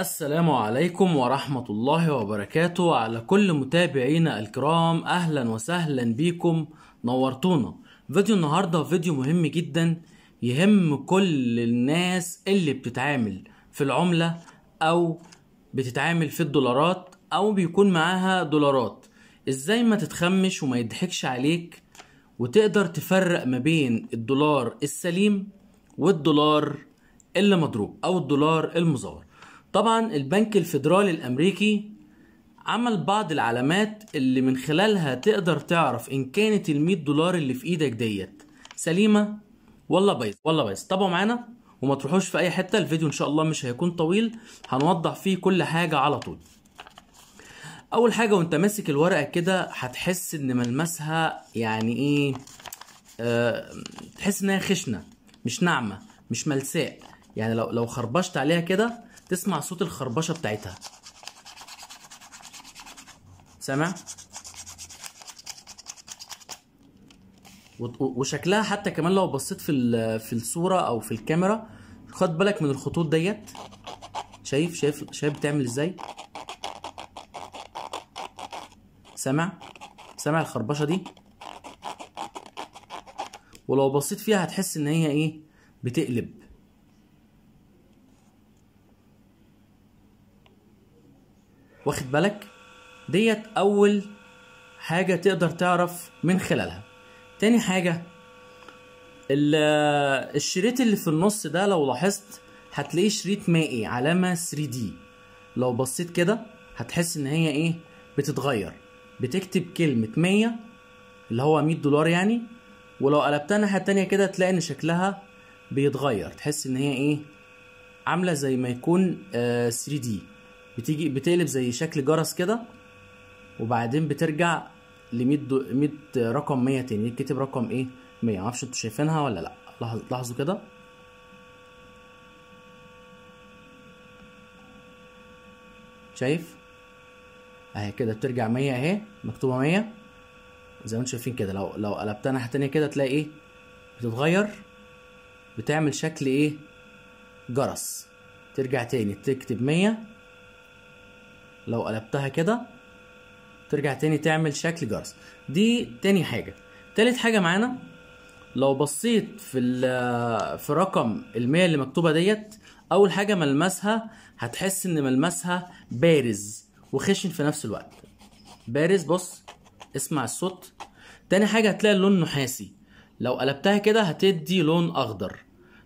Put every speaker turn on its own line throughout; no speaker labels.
السلام عليكم ورحمة الله وبركاته على كل متابعينا الكرام أهلا وسهلا بيكم نورتونا فيديو النهاردة فيديو مهم جدا يهم كل الناس اللي بتتعامل في العملة أو بتتعامل في الدولارات أو بيكون معاها دولارات إزاي ما تتخمش وما يضحكش عليك وتقدر تفرق ما بين الدولار السليم والدولار اللي مضروب أو الدولار المزور طبعا البنك الفيدرالي الامريكي عمل بعض العلامات اللي من خلالها تقدر تعرف ان كانت ال دولار اللي في ايدك ديت سليمه ولا بايظه ولا بايظ طب معانا وما تروحوش في اي حته الفيديو ان شاء الله مش هيكون طويل هنوضح فيه كل حاجه على طول اول حاجه وانت ماسك الورقه كده هتحس ان ملمسها يعني ايه أه تحس انها خشنه مش ناعمه مش ملساء يعني لو لو خربشت عليها كده تسمع صوت الخربشه بتاعتها سامع وشكلها حتى كمان لو بصيت في في الصوره او في الكاميرا خد بالك من الخطوط ديت شايف شايف شايف بتعمل ازاي سامع سامع الخربشه دي ولو بصيت فيها هتحس ان هي ايه بتقلب واخد بالك ديت اول حاجة تقدر تعرف من خلالها تاني حاجة الشريط اللي في النص ده لو لاحظت هتلاقيه شريط مائي علامة 3D لو بصيت كده هتحس ان هي ايه بتتغير بتكتب كلمة 100 اللي هو 100 دولار يعني ولو قلبتها الناحية التانية كده تلاقي ان شكلها بيتغير تحس ان هي ايه عاملة زي ما يكون 3D آه، بتيجي بتقلب زي شكل جرس كده وبعدين بترجع ل 100 رقم 100 تاني يتكتب رقم ايه 100 معرفش انتوا شايفينها ولا لا لاحظوا كده شايف اهي كده بترجع 100 اهي مكتوبه 100 زي ما انتوا شايفين كده لو لو قلبتها ناحيه تانية كده تلاقي ايه بتتغير بتعمل شكل ايه جرس ترجع تاني تكتب 100 لو قلبتها كده ترجع تاني تعمل شكل جرس دي تاني حاجه تالت حاجه معانا لو بصيت في في رقم ال اللي مكتوبه ديت اول حاجه ملمسها هتحس ان ملمسها بارز وخشن في نفس الوقت بارز بص اسمع الصوت تاني حاجه هتلاقي اللون نحاسي لو قلبتها كده هتدي لون اخضر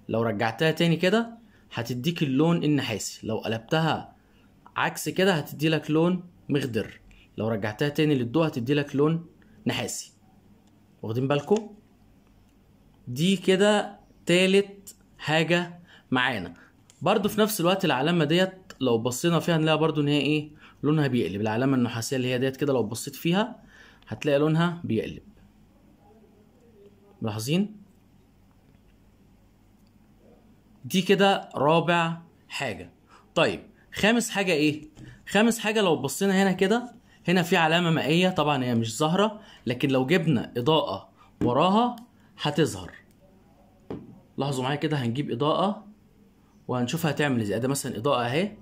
لو رجعتها تاني كده هتديك اللون النحاسي لو قلبتها عكس كده هتدي لك لون مخضر لو رجعتها تاني للضوء هتدي لك لون نحاسي واخدين بالكم دي كده تالت حاجة معانا برضو في نفس الوقت العلامة ديت لو بصينا فيها نلاقي برضو ان هي ايه لونها بيقلب العلامة النحاسية اللي هي ديت كده لو بصيت فيها هتلاقي لونها بيقلب ملاحظين دي كده رابع حاجة طيب خامس حاجه ايه خامس حاجه لو بصينا هنا كده هنا في علامه مائيه طبعا هي مش ظاهره لكن لو جبنا اضاءه وراها هتظهر لاحظوا معايا كده هنجيب اضاءه وهنشوفها هتعمل ازاي ده مثلا اضاءه اهي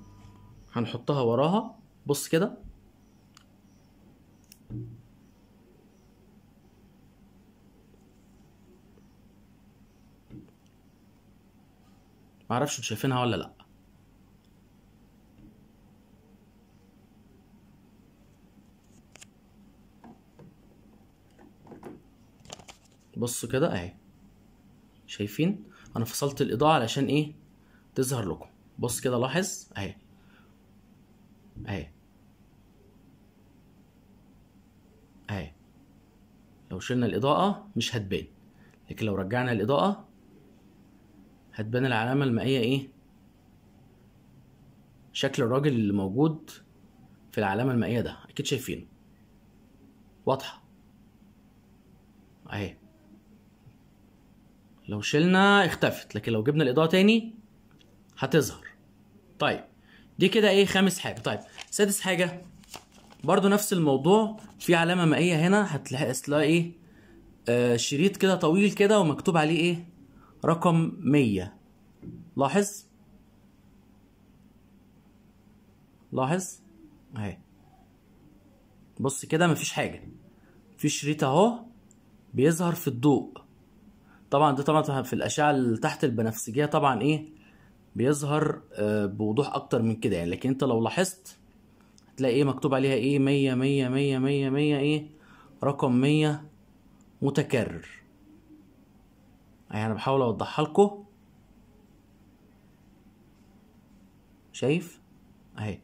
هنحطها وراها بص كده معرفش انتوا شايفينها ولا لا بصوا كده اهي شايفين انا فصلت الاضاءه علشان ايه تظهر لكم بص كده لاحظ اهي اهي اهي لو شلنا الاضاءه مش هتبان لكن لو رجعنا الاضاءه هتبان العلامه المائيه ايه شكل الراجل اللي موجود في العلامه المائيه ده اكيد شايفينه واضحه اهي لو شلنا اختفت لكن لو جبنا الاضاءه تاني هتظهر طيب دي كده ايه خامس حاجه طيب سادس حاجه برضو نفس الموضوع في علامه مائيه هنا هتلاقي ايه آه شريط كده طويل كده ومكتوب عليه ايه رقم 100 لاحظ لاحظ اهي بص كده مفيش حاجه في شريط اهو بيظهر في الضوء طبعا ده طبعا في الاشعه اللي تحت البنفسجيه طبعا ايه بيظهر آه، بوضوح اكتر من كده يعني لكن انت لو لاحظت هتلاقي ايه مكتوب عليها ايه 100 100 100 100 100 ايه رقم 100 متكرر يعني انا بحاول اوضحها لكم شايف اهي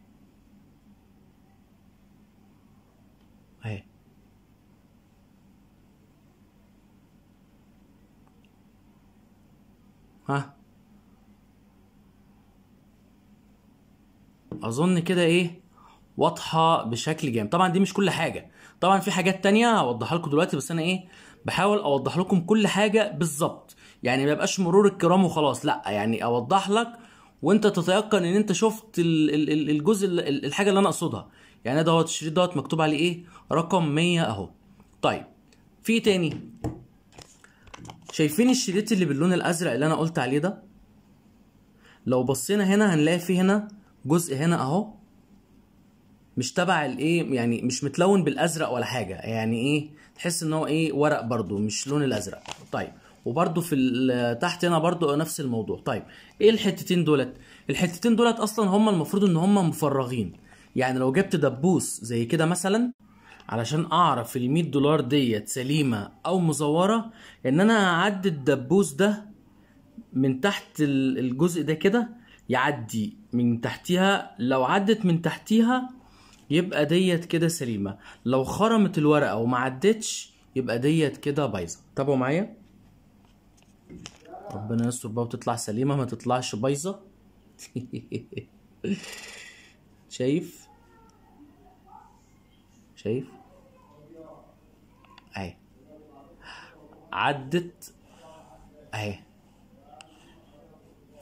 اظن كده ايه واضحه بشكل جامد طبعا دي مش كل حاجه طبعا في حاجات تانية هوضحها لكم دلوقتي بس انا ايه بحاول اوضح لكم كل حاجه بالظبط يعني ما يبقاش مرور الكرام وخلاص لا يعني اوضح لك وانت تتيقن ان انت شفت الجزء الحاجه اللي انا اقصدها يعني دوت الشريط دوت مكتوب عليه ايه رقم 100 اهو طيب في إيه تاني شايفين الشريط اللي باللون الازرق اللي انا قلت عليه ده لو بصينا هنا هنلاقي فيه هنا جزء هنا اهو مش تبع الايه يعني مش متلون بالازرق ولا حاجه يعني ايه تحس ان هو ايه ورق برده مش لون الازرق طيب وبرده في تحت هنا برده نفس الموضوع طيب ايه الحتتين دولت الحتتين دولت اصلا هم المفروض ان هم مفرغين يعني لو جبت دبوس زي كده مثلا علشان اعرف ال 100 دولار ديت سليمه او مزوره ان انا اعدي الدبوس ده من تحت الجزء ده كده يعدي من تحتيها لو عدت من تحتيها يبقى ديت كده سليمه لو خرمت الورقه وما عدتش يبقى ديت كده بايظه تابعوا معايا ربنا يستر بقى وتطلع سليمه ما تطلعش بايظه شايف شايف اهي عدت اهي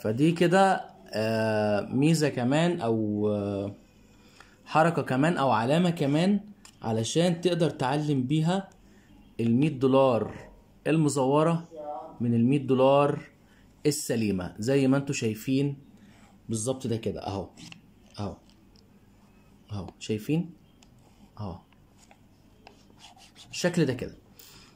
فدي كده آه، ميزه كمان او آه، حركه كمان او علامه كمان علشان تقدر تعلم بيها ال دولار المزوره من ال دولار السليمه زي ما انتم شايفين بالظبط ده كده اهو اهو اهو شايفين اهو الشكل ده كده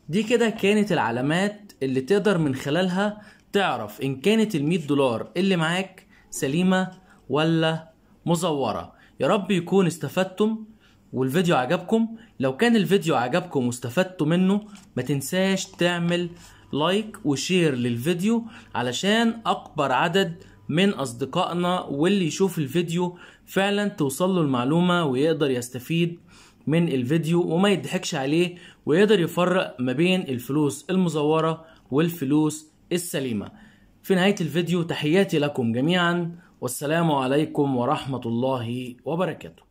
دي كده كانت العلامات اللي تقدر من خلالها تعرف ان كانت ال 100 دولار اللي معاك سليمه ولا مزوره يا رب يكون استفدتم والفيديو عجبكم لو كان الفيديو عجبكم واستفدتوا منه ما تنساش تعمل لايك وشير للفيديو علشان اكبر عدد من اصدقائنا واللي يشوف الفيديو فعلا توصل له المعلومه ويقدر يستفيد من الفيديو وما يضحكش عليه ويقدر يفرق ما بين الفلوس المزوره والفلوس السليمه في نهاية الفيديو تحياتي لكم جميعا والسلام عليكم ورحمة الله وبركاته